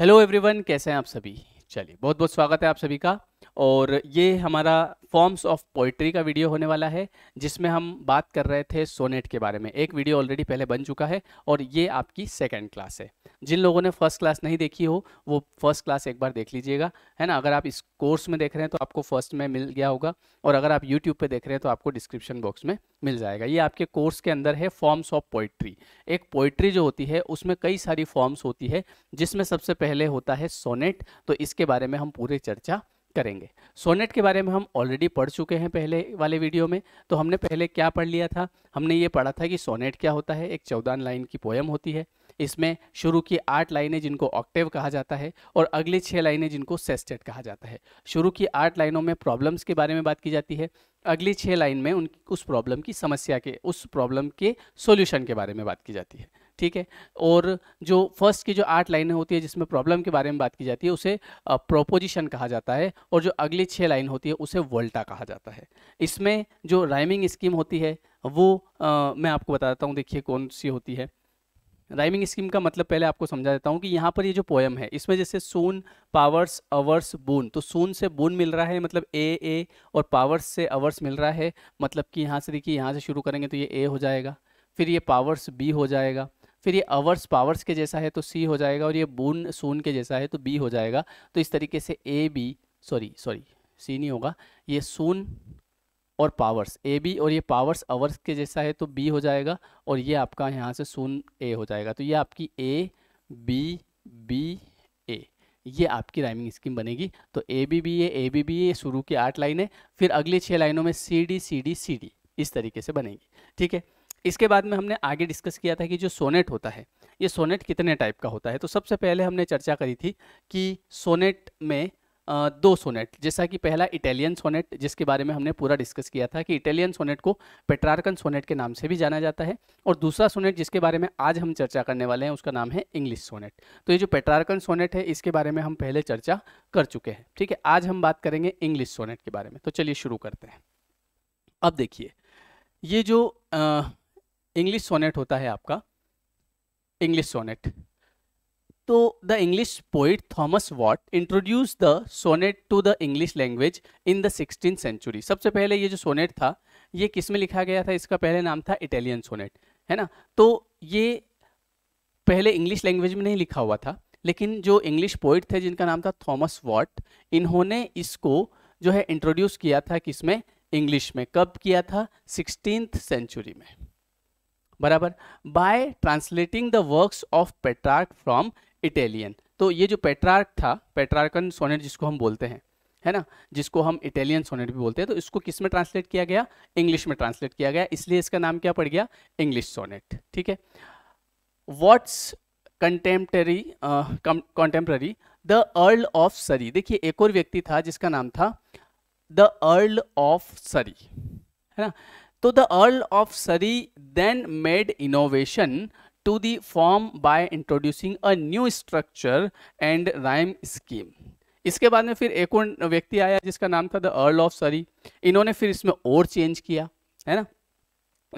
Hello everyone कैसे हैं आप सभी चलिए बहुत बहुत स्वागत है आप सभी का और ये हमारा फॉर्म्स ऑफ पोइट्री का वीडियो होने वाला है जिसमें हम बात कर रहे थे सोनेट के बारे में एक वीडियो ऑलरेडी पहले बन चुका है और ये आपकी सेकेंड क्लास है जिन लोगों ने फर्स्ट क्लास नहीं देखी हो वो फर्स्ट क्लास एक बार देख लीजिएगा है ना अगर आप इस कोर्स में देख रहे हैं तो आपको फर्स्ट में मिल गया होगा और अगर आप यूट्यूब पे देख रहे हैं तो आपको डिस्क्रिप्शन बॉक्स में मिल जाएगा ये आपके कोर्स के अंदर है फॉर्म्स ऑफ पोइट्री एक पोइट्री जो होती है उसमें कई सारी फॉर्म्स होती है जिसमें सबसे पहले होता है सोनेट तो इसके बारे में हम पूरी चर्चा करेंगे सोनेट के बारे में हम ऑलरेडी पढ़ चुके हैं पहले वाले वीडियो में तो हमने पहले क्या पढ़ लिया था हमने ये पढ़ा था कि सोनेट क्या होता है एक चौदह लाइन की पोयम होती है इसमें शुरू की आठ लाइनें जिनको ऑक्टेव कहा जाता है और अगली छः लाइनें जिनको सेस्टेट कहा जाता है शुरू की आठ लाइनों में प्रॉब्लम्स के बारे में बात की जाती है अगली छः लाइन में उन उस प्रॉब्लम की समस्या के उस प्रॉब्लम के सोल्यूशन के बारे में बात की जाती है ठीक है और जो फर्स्ट की जो आठ लाइनें होती है जिसमें प्रॉब्लम के बारे में बात की जाती है उसे प्रोपोजिशन कहा जाता है और जो अगली छः लाइन होती है उसे वोल्टा कहा जाता है इसमें जो राइमिंग स्कीम होती है वो आ, मैं आपको बता देता हूँ देखिए कौन सी होती है राइमिंग स्कीम का मतलब पहले आपको समझा देता हूँ कि यहाँ पर ये जो पोएम है इसमें जैसे सून पावर्स अवर्स बून तो सून से बून मिल रहा है मतलब ए ए और पावर्स से अवर्स मिल रहा है मतलब कि यहाँ से देखिए यहाँ से शुरू करेंगे तो ये ए हो जाएगा फिर ये पावर्स बी हो जाएगा फिर ये अवर्स पावर्स के जैसा है तो सी हो जाएगा और ये बून सून के जैसा है तो बी हो जाएगा तो इस तरीके से A B sorry sorry C नहीं होगा ये सून और पावर्स ए बी और ये पावर्स अवर्स के जैसा है तो बी हो जाएगा और ये आपका यहाँ से सून ए हो जाएगा तो ये आपकी ए बी बी ए ये आपकी राइमिंग स्कीम बनेगी तो A B B A A B B A शुरू की आठ लाइनें फिर अगली छः लाइनों में C D C D C D इस तरीके से बनेगी ठीक है इसके बाद में हमने आगे डिस्कस किया था कि जो सोनेट होता है ये सोनेट कितने टाइप का होता है तो सबसे पहले हमने चर्चा करी थी कि सोनेट में दो सोनेट जैसा कि पहला इटालियन सोनेट जिसके बारे में हमने पूरा डिस्कस किया था कि इटालियन सोनेट को पेट्रार्कन सोनेट के नाम से भी जाना जाता है और दूसरा सोनेट जिसके बारे में आज हम चर्चा करने वाले हैं उसका नाम है इंग्लिश सोनेट तो ये जो पेट्रार्कन सोनेट है इसके बारे में हम पहले चर्चा कर चुके हैं ठीक है आज हम बात करेंगे इंग्लिश सोनेट के बारे में तो चलिए शुरू करते हैं अब देखिए ये जो इंग्लिश सोनेट होता है आपका इंग्लिश सोनेट तो the English poet Thomas Wyatt introduce the sonnet to the English language in the sixteen century सबसे पहले ये जो सोनेट था ये किस में लिखा गया था इसका पहले नाम था इटालियन सोनेट है ना तो ये पहले इंग्लिश लैंग्वेज में नहीं लिखा हुआ था लेकिन जो इंग्लिश पोइट थे जिनका नाम था थॉमस वॉट इन्होंने इसको जो है इंट्रोड्यूस किया था किसमें इंग्लिश में कब किया था सिक्सटीन सेंचुरी में बराबर by translating the works of Petrarch from Italian तो ये जो पेट्रार्क था पेट्रार्कन सोनेट जिसको हम बोलते हैं है ना जिसको हम इटालियन सोनेट भी बोलते हैं तो इसको किस में ट्रांसलेट किया गया इंग्लिश में ट्रांसलेट किया गया इसलिए इसका नाम क्या पड़ गया इंग्लिश सोनेट ठीक है Wyatt's contemporary contemporary the Earl of Surrey देखिए एक और व्यक्ति था जिसका नाम था द अर्ल ऑफ सरी है ना तो the Earl of Surrey then made innovation to the form by introducing a new structure and rhyme scheme इसके बाद में फिर एक और व्यक्ति आया जिसका नाम था द अर्ल ऑफ सरी इन्होंने फिर इसमें और चेंज किया है ना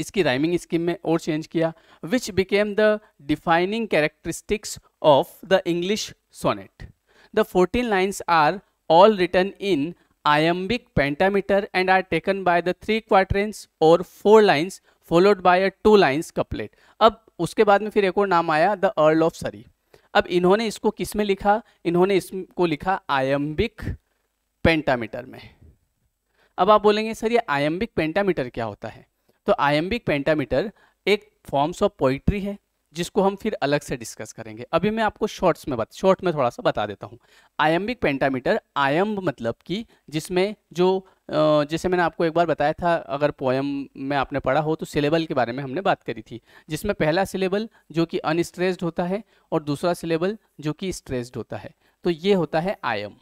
इसकी राइमिंग स्कीम में और चेंज किया which became the defining characteristics of the English sonnet the fourteen lines are all written in iambic pentameter and are taken by the three quatrains or four lines followed by a two lines couplet अब उसके बाद में फिर एक और नाम आया the Earl of सरी अब इन्होंने इसको किस में लिखा इन्होंने इसको लिखा आयम्बिक पेंटामीटर में अब आप बोलेंगे सर ये आयम्बिक पेंटामीटर क्या होता है तो आयम्बिक पेंटामीटर एक फॉर्म्स ऑफ पोइट्री है जिसको हम फिर अलग से डिस्कस करेंगे अभी मैं आपको शॉर्ट्स में बता शॉर्ट में थोड़ा सा बता देता हूँ आयम्बिक पेंटामीटर आयम्ब मतलब कि जिसमें जो जैसे मैंने आपको एक बार बताया था अगर पोएम में आपने पढ़ा हो तो सिलेबल के बारे में हमने बात करी थी जिसमें पहला सिलेबल जो कि अनस्ट्रेस्ड होता है और दूसरा सिलेबल जो कि स्ट्रेस्ड होता है तो ये होता है आयम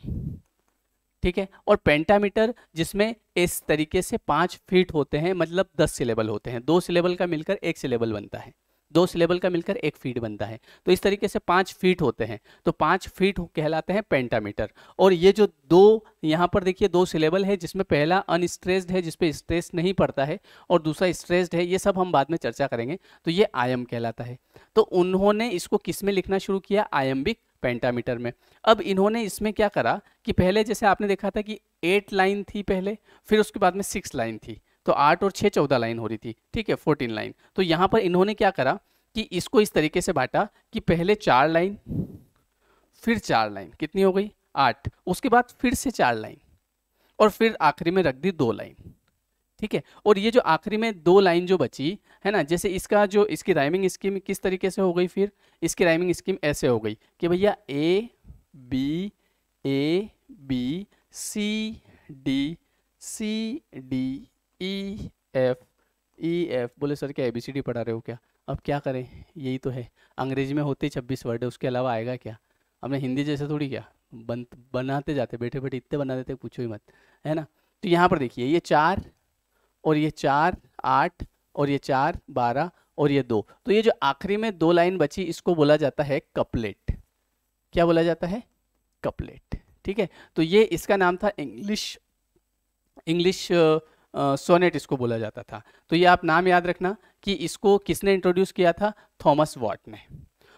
ठीक है और पेंटामीटर जिसमें इस तरीके से पाँच फीट होते हैं मतलब दस सिलेबल होते हैं दो सिलेबल का मिलकर एक सिलेबल बनता है दो सिलेबल का मिलकर एक फीट बनता है तो इस तरीके से पाँच फीट होते हैं तो पाँच फीट कहलाते हैं पेंटामीटर और ये जो दो यहाँ पर देखिए दो सिलेबल है जिसमें पहला अनस्ट्रेस्ड है जिसपे स्ट्रेस नहीं पड़ता है और दूसरा स्ट्रेस्ड है ये सब हम बाद में चर्चा करेंगे तो ये आयम कहलाता है तो उन्होंने इसको किस में लिखना शुरू किया आयम्बिक पेंटामीटर में अब इन्होंने इसमें क्या करा कि पहले जैसे आपने देखा था कि एट लाइन थी पहले फिर उसके बाद में सिक्स लाइन थी तो आठ और छः चौदह लाइन हो रही थी ठीक है फोर्टीन लाइन तो यहाँ पर इन्होंने क्या करा कि इसको इस तरीके से बांटा कि पहले चार लाइन फिर चार लाइन कितनी हो गई आठ उसके बाद फिर से चार लाइन और फिर आखिरी में रख दी दो लाइन ठीक है और ये जो आखिरी में दो लाइन जो बची है ना जैसे इसका जो इसकी राइमिंग स्कीम किस तरीके से हो गई फिर इसकी राइमिंग स्कीम ऐसे हो गई कि भैया A B A B C D C D E F E F बोले सर क्या ए बी सी डी पढ़ा रहे हो क्या अब क्या करें यही तो है अंग्रेजी में होते ही छब्बीस वर्ड है उसके अलावा आएगा क्या हमने हिंदी जैसे थोड़ी क्या बन बनाते जाते बैठे बैठे इतने बना देते पूछो ही मत है ना तो यहाँ पर देखिए ये चार और ये चार आठ और ये चार बारह और ये दो तो ये जो आखिरी में दो लाइन बची इसको बोला जाता है कपलेट क्या बोला जाता है कपलेट ठीक है तो ये इसका नाम था इंग्लिश इंग्लिश सोनेट इसको बोला जाता था तो ये आप नाम याद रखना कि इसको किसने इंट्रोड्यूस किया था थॉमस वॉट ने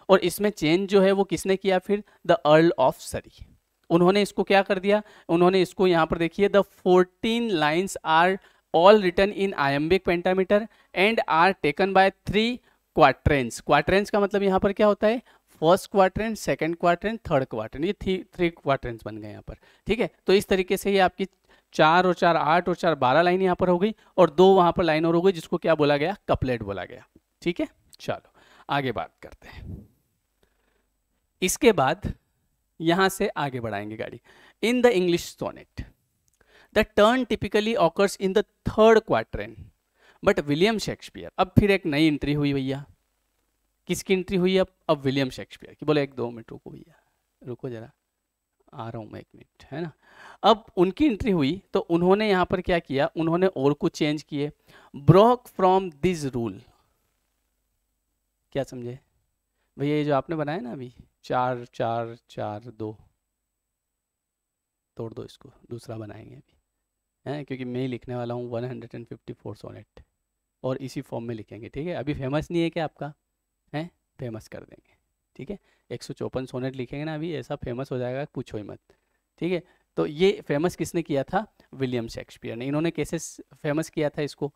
और इसमें चेंज जो है वो किसने किया फिर द अर्ल ऑफ सरी उन्होंने इसको क्या कर दिया उन्होंने इसको यहाँ पर देखिए the fourteen lines are all written in iambic pentameter and are taken by three quatrains quatrains का मतलब यहाँ पर क्या होता है first quatrain second quatrain third quatrain ये थ्री थ्री क्वार्ट्रेंट्स बन गए यहाँ पर ठीक है तो इस तरीके से ये आपकी चार और चार आठ और चार बारह लाइन यहाँ पर हो गई और दो वहाँ पर लाइन और हो गई जिसको क्या बोला गया कपलेट बोला गया ठीक है चलो आगे बात करते हैं इसके बाद यहाँ से आगे बढ़ाएंगे गाड़ी in the English sonnet the turn typically occurs in the third quatrain but William Shakespeare अब फिर एक नई एंट्री हुई भैया किसकी एंट्री हुई अब अब विलियम शेक्सपियर की बोले एक दो मिनट रुको भैया रुको जरा आ रहा हूँ मैं एक मिनट है ना अब उनकी एंट्री हुई तो उन्होंने यहां पर क्या किया उन्होंने और कुछ चेंज किए ब्रॉक फ्रॉम दिस रूल क्या समझे भैया ये जो आपने बनाया ना अभी चार चार चार दो तोड़ दो इसको दूसरा बनाएंगे अभी है क्योंकि मैं ही लिखने वाला हूँ one hundred and fifty four sonnet और इसी फॉर्म में लिखेंगे ठीक है अभी फेमस नहीं है क्या आपका है फेमस कर देंगे ठीक है एक सौ चौपन सोनेट लिखेंगे ना अभी ऐसा फेमस हो जाएगा पूछो ही मत ठीक है तो ये फेमस किसने किया था विलियम शेक्सपियर ने इन्होंने कैसे फेमस किया था इसको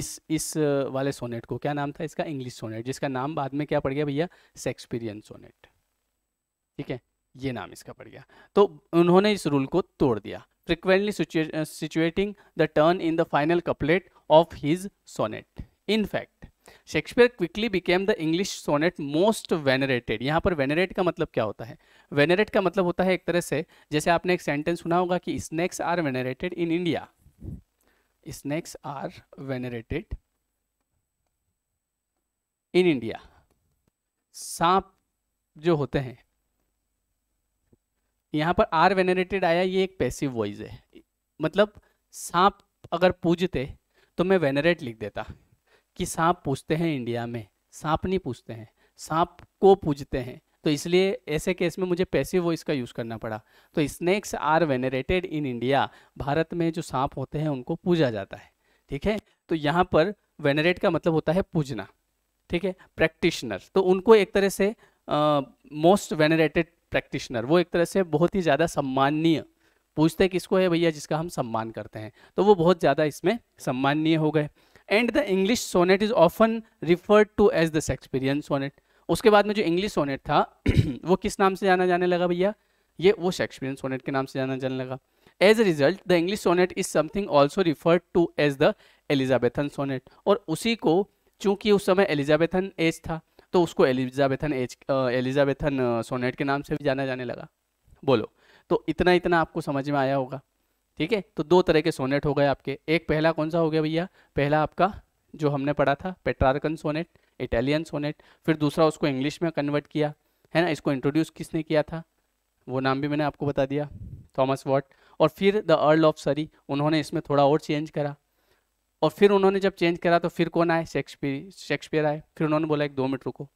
इस इस वाले सोनेट को क्या नाम था इसका इंग्लिश सोनेट जिसका नाम बाद में क्या पड़ गया भैया शेक्सपियरियन सोनेट ठीक है ये नाम इसका पड़ गया तो उन्होंने इस रूल को तोड़ दिया frequently situating the turn in the final couplet of his sonnet in fact Shakespeare quickly became the English sonnet most venerated यहाँ पर वेनरेट का मतलब क्या होता है वेनरेट का मतलब होता है एक तरह से जैसे आपने एक सेंटेंस सुना होगा कि snacks are venerated in India snacks are venerated in India सांप जो होते हैं यहाँ पर आर वेनरेटेड आया ये एक पैसिव वॉइस है मतलब सांप अगर पूजते तो मैं वेनरेट लिख देता कि सांप पूछते हैं इंडिया में सांप नहीं पूछते हैं सांप को पूजते हैं तो इसलिए ऐसे केस में मुझे पैसिव वॉइस का यूज़ करना पड़ा तो snacks are venerated in India Bharat में जो सांप होते हैं उनको पूजा जाता है ठीक है तो यहाँ पर वेनरेट का मतलब होता है पूजना ठीक है प्रैक्टिशनर तो उनको एक तरह से मोस्ट वेनरेटेड प्रैक्टिशनर वो एक तरह से बहुत ही ज़्यादा सम्माननीय पूछते किसको है भैया जिसका हम सम्मान करते हैं तो वो बहुत ज़्यादा इसमें सम्माननीय हो गए and the English sonnet is often referred to as the Shakespearean sonnet उसके बाद में जो इंग्लिश सोनेट था वो किस नाम से जाना जाने लगा भैया ये वो शेक्सपीरियन सोनेट के नाम से जाना जाने लगा as a result the English sonnet is something also referred to as the Elizabethan sonnet और उसी को चूंकि उस समय एलिजाबेथन एज था तो उसको एलिजाबेथन एज एलिजाबेथन सोनेट के नाम से भी जाना जाने लगा बोलो तो इतना इतना आपको समझ में आया होगा ठीक है तो दो तरह के सोनेट हो गए आपके एक पहला कौन सा हो गया भैया पहला आपका जो हमने पढ़ा था पेट्रारकन सोनेट इटालियन सोनेट फिर दूसरा उसको इंग्लिश में कन्वर्ट किया है ना इसको इंट्रोड्यूस किसने किया था वो नाम भी मैंने आपको बता दिया थॉमस वॉट और फिर द अर्ल ऑफ सरी उन्होंने इसमें थोड़ा और चेंज करा और फिर उन्होंने जब चेंज करा तो फिर कौन आए शेक्सपियर शेक्सपियर आए फिर उन्होंने बोला एक दो मिनट रुको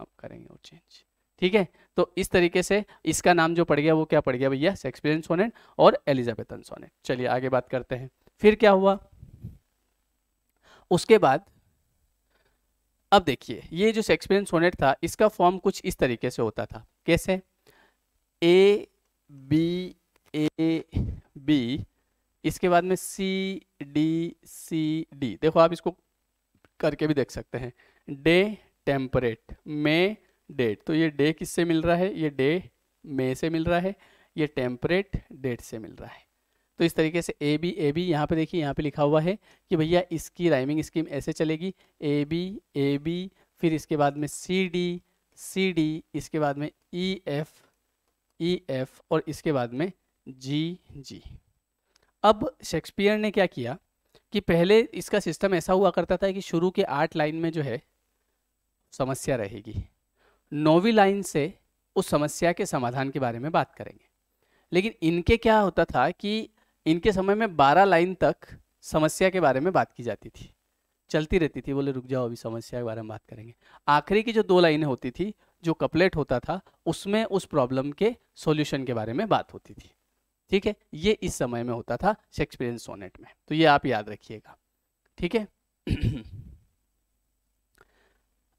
आप करेंगे और चेंज ठीक है तो इस तरीके से इसका नाम जो पड़ गया वो क्या पड़ गया भैया शेक्सपियरियन सोनेट और एलिजाबेथन सोनेट चलिए आगे बात करते हैं फिर क्या हुआ उसके बाद अब देखिए ये जो शेक्सपियरियन सोनेट था इसका फॉर्म कुछ इस तरीके से होता था कैसे ए बी ए बी इसके बाद में सी डी सी डी देखो आप इसको करके भी देख सकते हैं डे टेम्परेट में डेट तो ये डे किससे मिल रहा है ये डे मे से मिल रहा है ये टेम्परेट डेट से मिल रहा है तो इस तरीके से ए बी ए बी यहाँ पे देखिए यहाँ पे लिखा हुआ है कि भैया इसकी राइमिंग स्कीम ऐसे चलेगी ए बी ए बी फिर इसके बाद में सी डी सी डी इसके बाद में ई एफ ई एफ और इसके बाद में जी जी अब शेक्सपियर ने क्या किया कि पहले इसका सिस्टम ऐसा हुआ करता था कि शुरू के आठ लाइन में जो है समस्या रहेगी नौवीं लाइन से उस समस्या के समाधान के बारे में बात करेंगे लेकिन इनके क्या होता था कि इनके समय में बारह लाइन तक समस्या के बारे में बात की जाती थी चलती रहती थी बोले रुक जाओ अभी समस्या के बारे में बात करेंगे आखिरी की जो दो लाइनें होती थी जो कपलेट होता था उसमें उस प्रॉब्लम के सॉल्यूशन के बारे में बात होती थी ठीक है ये इस समय में होता था शेक्सपियरियन सोनेट में तो ये आप याद रखिएगा ठीक है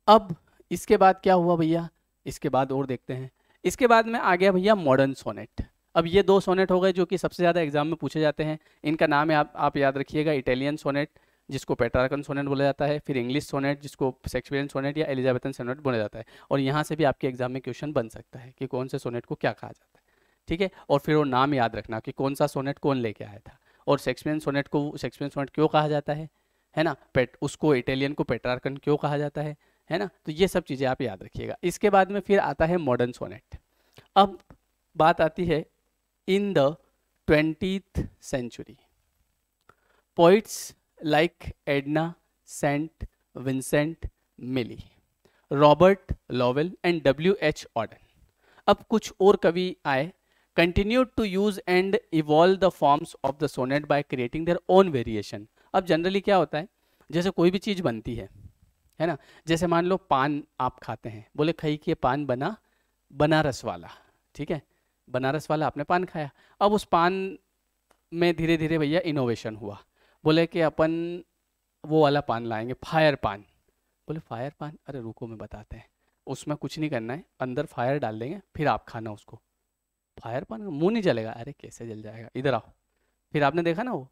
अब इसके बाद क्या हुआ भैया इसके बाद और देखते हैं इसके बाद में आ गया भैया मॉडर्न सोनेट अब ये दो सोनेट हो गए जो कि सबसे ज़्यादा एग्जाम में पूछे जाते हैं इनका नाम है आप आप याद रखिएगा इटालियन सोनेट जिसको पेट्रार्कन सोनेट बोला जाता है फिर इंग्लिश सोनेट जिसको शेक्सपियन सोनेट या एलिजाबेथन सोनेट बोला जाता है और यहाँ से भी आपके एग्जाम में क्वेश्चन बन सकता है कि कौन से सोनेट को क्या कहा जाता है ठीक है और फिर वो नाम याद रखना कि कौन सा सोनेट कौन लेके आया था और शेक्सपियन सोनेट को शेक्सपियन सोनेट क्यों कहा जाता है है ना पेट उसको इटालियन को पेट्रार्कन क्यों कहा जाता है है ना तो ये सब चीज़ें आप याद रखिएगा इसके बाद में फिर आता है मॉडर्न सोनेट अब बात आती है in the twenty century poets like Edna Saint Vincent Millay Robert Lowell and W H Auden अब कुछ और कवि आए continue to use and evolve the forms of the sonnet by creating their own variation अब generally क्या होता है जैसे कोई भी चीज़ बनती है है ना जैसे मान लो पान आप खाते हैं बोले खाई कि पान बना बनारस वाला ठीक है बनारस वाला आपने पान खाया अब उस पान में धीरे धीरे भैया इनोवेशन हुआ बोले कि अपन वो वाला पान लाएंगे फायर पान बोले फायर पान अरे रुको मैं बताते हैं उसमें कुछ नहीं करना है अंदर फायर डाल देंगे फिर आप खाना उसको फायर पान का मुंह नहीं जलेगा अरे कैसे जल जाएगा इधर आओ फिर आपने देखा ना वो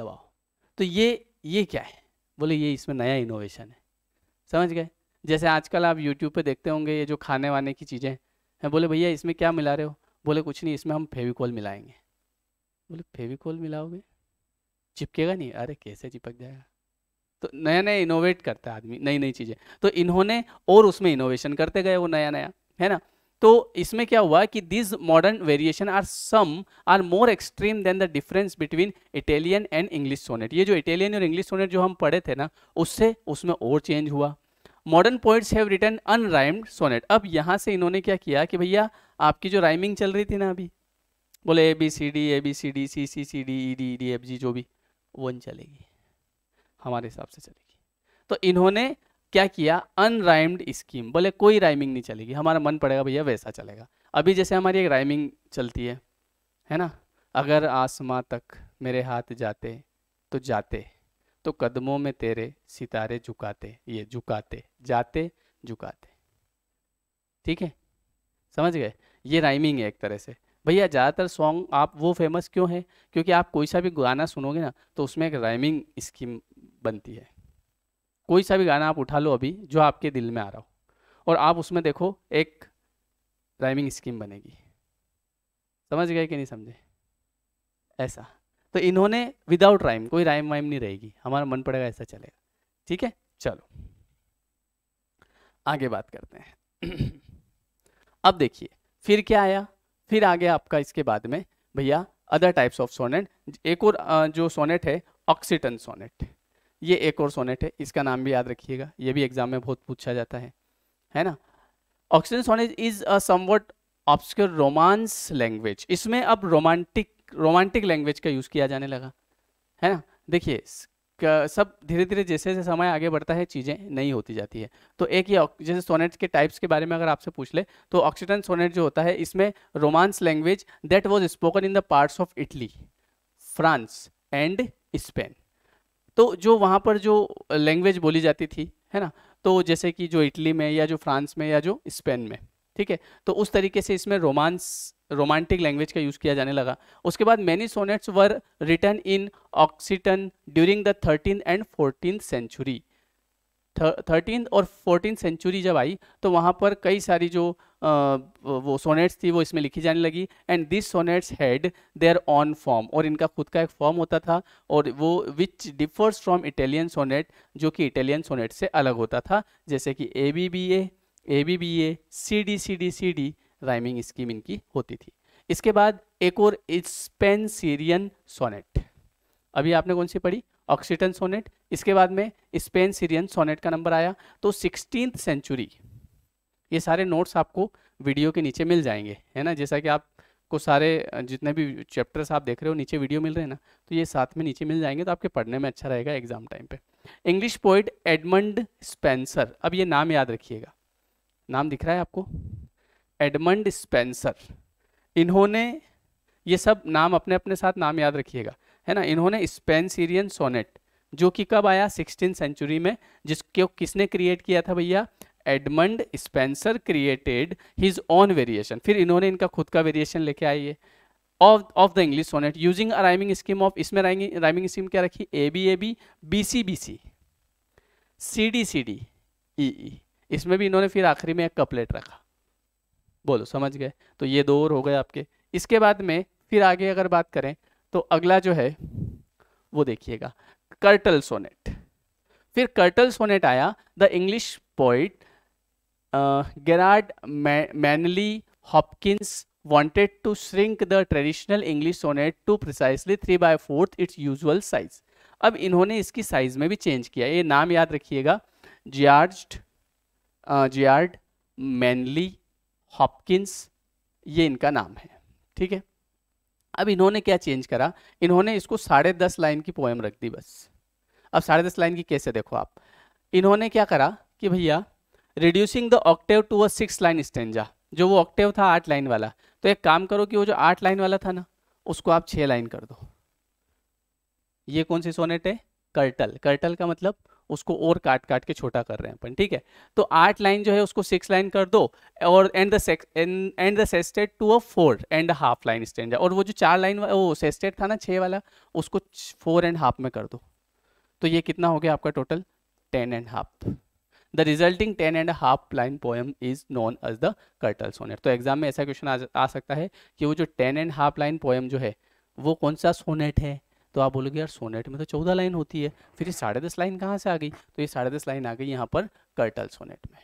दबाओ तो ये ये क्या है बोले ये इसमें नया इनोवेशन है समझ गए जैसे आजकल आप यूट्यूब पे देखते होंगे ये जो खाने वाने की चीज़ें हैं बोले भैया इसमें क्या मिला रहे हो बोले कुछ नहीं इसमें हम फेविकोल मिलाएंगे बोले फेविकोल मिलाओगे चिपकेगा नहीं अरे कैसे चिपक जाएगा तो नया नया इनोवेट करता है आदमी नई नई चीज़ें तो इन्होंने और उसमें इनोवेशन करते गए वो नया नया है ना तो इसमें क्या हुआ कि this modern variation are some are more extreme then the difference between Italian and English sonnet ये जो इटालियन और इंग्लिश सोनेट जो हम पढ़े थे ना उससे उसमें और चेंज हुआ modern poets have return unrhymed sonnet अब यहाँ से इन्होंने क्या किया कि भैया आपकी जो राइमिंग चल रही थी ना अभी बोले A B C D A B C D C C C D E D E D F G जो भी वन चलेगी हमारे हिसाब से चलेगी तो इन्होंने क्या किया अनराइम्ड स्कीम बोले कोई राइमिंग नहीं चलेगी हमारा मन पड़ेगा भैया वैसा चलेगा अभी जैसे हमारी एक राइमिंग चलती है है ना अगर आसमां तक मेरे हाथ जाते तो जाते तो कदमों में तेरे सितारे झुकाते ये झुकाते जाते झुकाते ठीक है समझ गए ये राइमिंग है एक तरह से भैया ज़्यादातर सॉन्ग आप वो फेमस क्यों है क्योंकि आप कोई सा भी गाना सुनोगे ना तो उसमें एक राइमिंग स्कीम बनती है कोई सा भी गाना आप उठा लो अभी जो आपके दिल में आ रहा हो और आप उसमें देखो एक राइमिंग स्कीम बनेगी समझ गए कि नहीं समझे ऐसा तो इन्होंने विदाउट राइम कोई राइम वाइम नहीं रहेगी हमारा मन पड़ेगा ऐसा चलेगा ठीक है चलो आगे बात करते हैं अब देखिए फिर क्या आया फिर आ गया आपका इसके बाद में भैया अदर टाइप्स ऑफ सोनेट एक और जो सोनेट है ऑक्सीटन सोनेट ये एक और सोनेट है इसका नाम भी याद रखिएगा ये भी एग्जाम में बहुत पूछा जाता है है ना Occitan sonnet is a somewhat obscure romance language इसमें अब रोमांटिक रोमांटिक लैंग्वेज का यूज़ किया जाने लगा है ना देखिए सब धीरे धीरे जैसे जैसे समय आगे बढ़ता है चीज़ें नहीं होती जाती है तो एक ही जैसे सोनेट के टाइप्स के बारे में अगर आपसे पूछ ले तो ऑक्सीडन सोनेट जो होता है इसमें romance language that was spoken in the parts of Italy France and Spain तो जो वहाँ पर जो लैंग्वेज बोली जाती थी है ना तो जैसे कि जो इटली में या जो फ्रांस में या जो स्पेन में ठीक है तो उस तरीके से इसमें रोमांस रोमांटिक लैंग्वेज का यूज़ किया जाने लगा उसके बाद many sonnets were return in Occitan during the thirteen and fourteen century thirteen और फोर्टीन सेंचुरी जब आई तो वहाँ पर कई सारी जो वो सोनेट्स थी वो इसमें लिखी जाने लगी and this sonnets had their own form और इनका खुद का एक फॉर्म होता था और वो which differs from Italian sonnet जो कि इटालियन सोनेट से अलग होता था जैसे कि A B B A A B B A C D C D C D rhyming scheme इनकी होती थी इसके बाद एक और स्पेनसीरियन सोनेट अभी आपने कौन सी पढ़ी ऑक्सीटन सोनेट इसके बाद में स्पेन सीरियन सोनेट का नंबर आया तो सिक्सटीन सेंचुरी ये सारे नोट्स आपको वीडियो के नीचे मिल जाएंगे है ना जैसा कि आपको सारे जितने भी चैप्टर्स आप देख रहे हो नीचे वीडियो मिल रहे हैं ना तो ये साथ में नीचे मिल जाएंगे तो आपके पढ़ने में अच्छा रहेगा एग्जाम टाइम पे इंग्लिश पोइट एडमंड स्पेंसर अब ये नाम याद रखिएगा नाम दिख रहा है आपको एडमंड स्पेंसर इन्होंने ये सब नाम अपने अपने साथ नाम याद रखिएगा है ना इन्होंने स्पेंसिरियन सोनेट जो कि कब आया सिक्सटीन सेंचुरी में जिसको किसने क्रिएट किया था भैया Edmund Spenser created his own variation फिर इन्होंने इनका खुद का वेरिएशन लेके आई है of of the English sonnet using a rhyming scheme of इसमें राइमिंग स्कीम क्या रखी A B A B B C B C C D C D E E इसमें भी इन्होंने फिर आखिरी में एक कपलेट रखा बोलो समझ गए तो ये दो और हो गए आपके इसके बाद में फिर आगे अगर बात करें तो अगला जो है वो देखिएगा कर्टल सोनेट फिर कर्टल सोनेट आया the English poet uh, Gerard Ma- Manley Hopkins wanted to shrink the traditional English sonnet to precisely three by fourth its usual size. अब इन्होंने इसकी साइज में भी चेंज किया ये नाम याद रखिएगा जियार्ज जियार्ड मैनली हॉपकिंस ये इनका नाम है ठीक है अब इन्होंने क्या चेंज करा इन्होंने इसको साढ़े दस लाइन की पोएम रख दी बस अब साढ़े दस लाइन की कैसे देखो आप इन्होंने क्या करा कि भैया reducing the octave to a six line stanza जो वो ऑक्टेव था आठ लाइन वाला तो एक काम करो कि वो जो आठ लाइन वाला था ना उसको आप छः लाइन कर दो ये कौन सी सोनेट है कर्टल कर्टल का मतलब उसको और काट काट के छोटा कर रहे हैं अपन ठीक है तो आठ लाइन जो है उसको सिक्स लाइन कर दो और and the end the sestet to a four and half line stanza और वो जो चार लाइन वो सेस्टेड था ना छः वाला उसको फोर एंड हाफ में कर दो तो ये कितना हो गया आपका total ten and half the resulting ten and half line poem is known as the curtal sonnet तो एग्जाम में ऐसा क्वेश्चन आ, आ सकता है कि वो जो ten and half line poem जो है वो कौन सा सोनेट है तो आप बोलोगे यार सोनेट में तो चौदह लाइन होती है फिर ये साढ़े दस लाइन कहाँ से आ गई तो ये साढ़े दस लाइन आ गई यहाँ पर कर्टल सोनेट में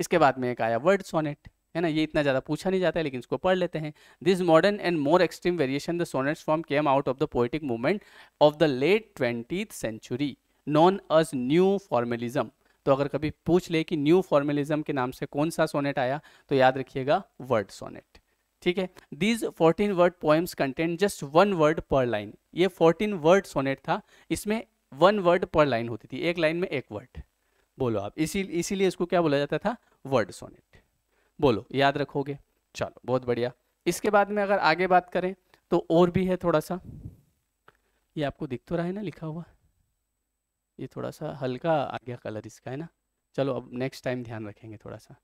इसके बाद में एक आया वर्ड सोनेट है ना ये इतना ज़्यादा पूछा नहीं जाता है लेकिन इसको पढ़ लेते हैं this modern and more extreme variation the sonnets form came out of the poetic movement of the late twenty century known as new formalism तो अगर कभी पूछ ले कि न्यू फॉर्मेलिज्म के नाम से कौन सा सोनेट आया तो याद रखिएगा वर्ड सोनेट ठीक है these 14 word poems content just one word per line ये 14 वर्ड सोनेट था इसमें वन वर्ड पर लाइन होती थी एक लाइन में एक वर्ड बोलो आप इसी इसीलिए इसको क्या बोला जाता था वर्ड सोनेट बोलो याद रखोगे चलो बहुत बढ़िया इसके बाद में अगर आगे बात करें तो और भी है थोड़ा सा ये आपको दिख तो रहा है ना लिखा हुआ ये थोड़ा सा हल्का आ गया कलर इसका है ना चलो अब नेक्स्ट टाइम ध्यान रखेंगे थोड़ा सा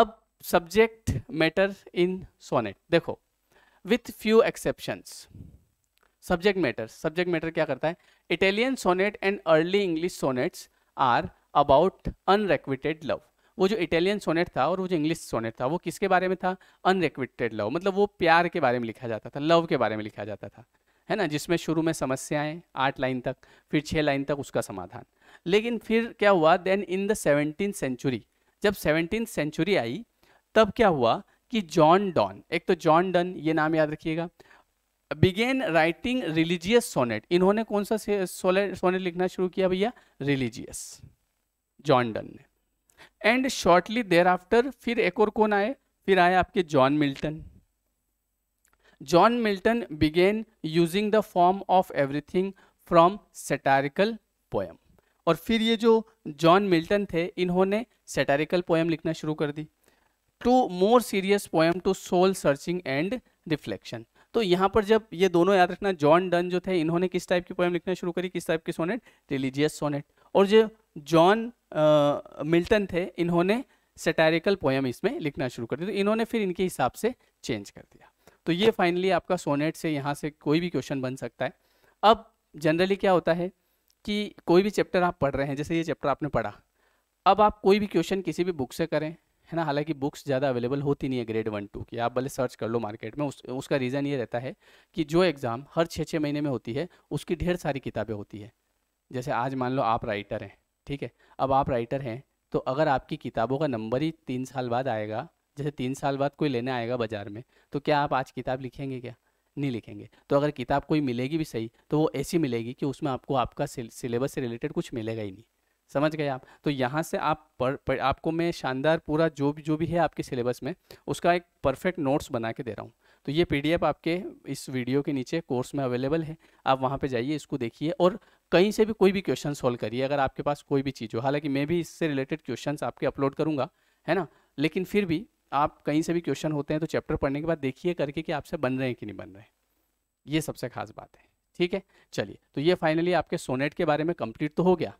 अब सब्जेक्ट मैटर इन सोनेट देखो with few exceptions subject matter subject matter क्या करता है Italian sonnet and early English sonnets are about unrequited love वो जो इटालियन सोनेट था और वो जो इंग्लिश सोनेट था वो किसके बारे में था अनरिक्विटेड लव मतलब वो प्यार के बारे में लिखा जाता था लव के बारे में लिखा जाता था है ना जिसमें शुरू में समस्याएं आठ लाइन तक फिर छः लाइन तक उसका समाधान लेकिन फिर क्या हुआ then in the seventeen century जब सेवनटीन सेंचुरी आई तब क्या हुआ कि जॉन डॉन एक तो जॉन डन ये नाम याद रखिएगा बिगेन राइटिंग रिलीजियस सोनेट इन्होंने कौन सा सोनेट लिखना शुरू किया भैया रिलीजियस जॉन डन ने एंड शॉर्टली देर आफ्टर फिर एक और कौन आए फिर आए आपके John Milton John Milton began using the form of everything from satirical poem. और फिर ये जो जॉन मिल्टन थे इन्होंने सेटारिकल पोएम लिखना शुरू कर दी to more serious poem to soul searching and reflection तो यहाँ पर जब ये दोनों याद रखना जॉन डन जो थे इन्होंने किस टाइप की पोएम लिखना शुरू करी किस टाइप की सोनेट रिलीजियस सोनेट और जो जॉन मिल्टन थे इन्होंने सेटारिकल पोएम इसमें लिखना शुरू कर दी तो इन्होंने फिर इनके हिसाब से चेंज कर दिया तो ये फाइनली आपका सोनेट से यहाँ से कोई भी क्वेश्चन बन सकता है अब जनरली क्या होता है कि कोई भी चैप्टर आप पढ़ रहे हैं जैसे ये चैप्टर आपने पढ़ा अब आप कोई भी क्वेश्चन किसी भी बुक से करें है ना हालांकि बुक्स ज़्यादा अवेलेबल होती नहीं है ग्रेड वन टू की आप भले सर्च कर लो मार्केट में उस उसका रीज़न ये रहता है कि जो एग्ज़ाम हर छः छः महीने में होती है उसकी ढेर सारी किताबें होती है जैसे आज मान लो आप राइटर हैं ठीक है अब आप राइटर हैं तो अगर आपकी किताबों का नंबर ही तीन साल बाद आएगा जैसे तीन साल बाद कोई लेने आएगा बाजार में तो क्या आप आज किताब लिखेंगे क्या नहीं लिखेंगे तो अगर किताब कोई मिलेगी भी सही तो वो ऐसी मिलेगी कि उसमें आपको आपका सिलेबस से रिलेटेड कुछ मिलेगा ही नहीं समझ गए आप तो यहाँ से आप पर, पर, आपको मैं शानदार पूरा जो भी जो भी है आपके सिलेबस में उसका एक परफेक्ट नोट्स बना के दे रहा हूँ तो ये पी आपके इस वीडियो के नीचे कोर्स में अवेलेबल है आप वहाँ पर जाइए इसको देखिए और कहीं से भी कोई भी क्वेश्चन सॉल्व करिए अगर आपके पास कोई भी चीज़ हो हालांकि मैं भी इससे रिलेटेड क्वेश्चन आपके अपलोड करूँगा है ना लेकिन फिर भी आप कहीं से भी क्वेश्चन होते हैं तो चैप्टर पढ़ने के बाद देखिए करके कि आपसे बन रहे हैं कि नहीं बन रहे हैं ये सबसे खास बात है ठीक है चलिए तो ये फाइनली आपके सोनेट के बारे में कंप्लीट तो हो गया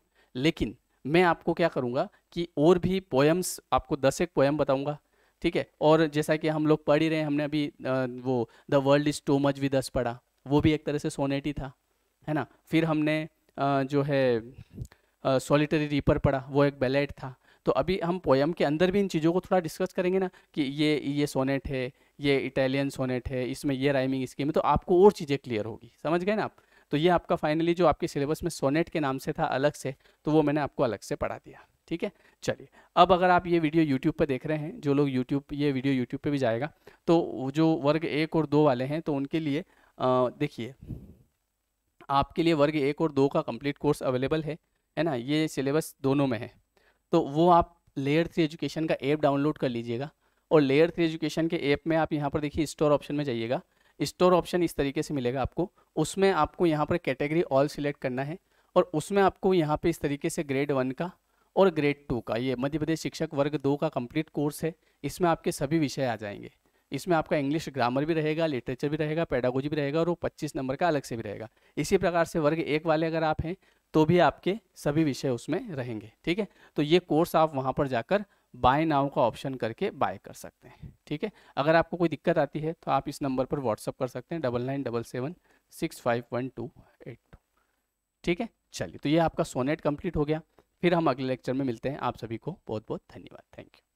लेकिन मैं आपको क्या करूँगा कि और भी पोएम्स आपको दस एक पोएम बताऊँगा ठीक है और जैसा कि हम लोग पढ़ ही रहे हैं हमने अभी वो the world is too much with us पढ़ा वो भी एक तरह से सोनेट ही था है ना फिर हमने जो है सॉलिटरी रीपर पढ़ा वो एक बैलेट था तो अभी हम पोएम के अंदर भी इन चीज़ों को थोड़ा डिस्कस करेंगे ना कि ये ये सोनेट है ये इटालियन सोनेट है इसमें ये राइमिंग स्कीम है तो आपको और चीज़ें क्लियर होगी समझ गए ना आप तो ये आपका फाइनली जो आपके सिलेबस में सोनेट के नाम से था अलग से तो वो मैंने आपको अलग से पढ़ा दिया ठीक है चलिए अब अगर आप ये वीडियो यूट्यूब पर देख रहे हैं जो लोग यूट्यूब ये वीडियो यूट्यूब पर भी जाएगा तो जो वर्ग एक और दो वाले हैं तो उनके लिए देखिए आपके लिए वर्ग एक और दो का कंप्लीट कोर्स अवेलेबल है है ना ये सिलेबस दोनों में है तो वो आप लेयर थ्री एजुकेशन का ऐप डाउनलोड कर लीजिएगा और लेयर थ्री एजुकेशन के ऐप में आप यहाँ पर देखिए स्टोर ऑप्शन में जाइएगा स्टोर ऑप्शन इस तरीके से मिलेगा आपको उसमें आपको यहाँ पर कैटेगरी ऑल सिलेक्ट करना है और उसमें आपको यहाँ पे इस तरीके से ग्रेड वन का और ग्रेड टू का ये मध्य प्रदेश शिक्षक वर्ग दो का कंप्लीट कोर्स है इसमें आपके सभी विषय आ जाएंगे इसमें आपका इंग्लिश ग्रामर भी रहेगा लिटरेचर भी रहेगा पैडागोजी भी रहेगा और वो 25 नंबर का अलग से भी रहेगा इसी प्रकार से वर्ग एक वाले अगर आप हैं तो भी आपके सभी विषय उसमें रहेंगे ठीक है तो ये कोर्स आप वहाँ पर जाकर बाय नाउ का ऑप्शन करके बाय कर सकते हैं ठीक है अगर आपको कोई दिक्कत आती है तो आप इस नंबर पर व्हाट्सअप कर सकते हैं double nine double seven six five one two eight two ठीक है चलिए तो ये आपका सोनेट कंप्लीट हो गया फिर हम अगले लेक्चर में मिलते हैं आप सभी को बहुत बहुत धन्यवाद थैंक यू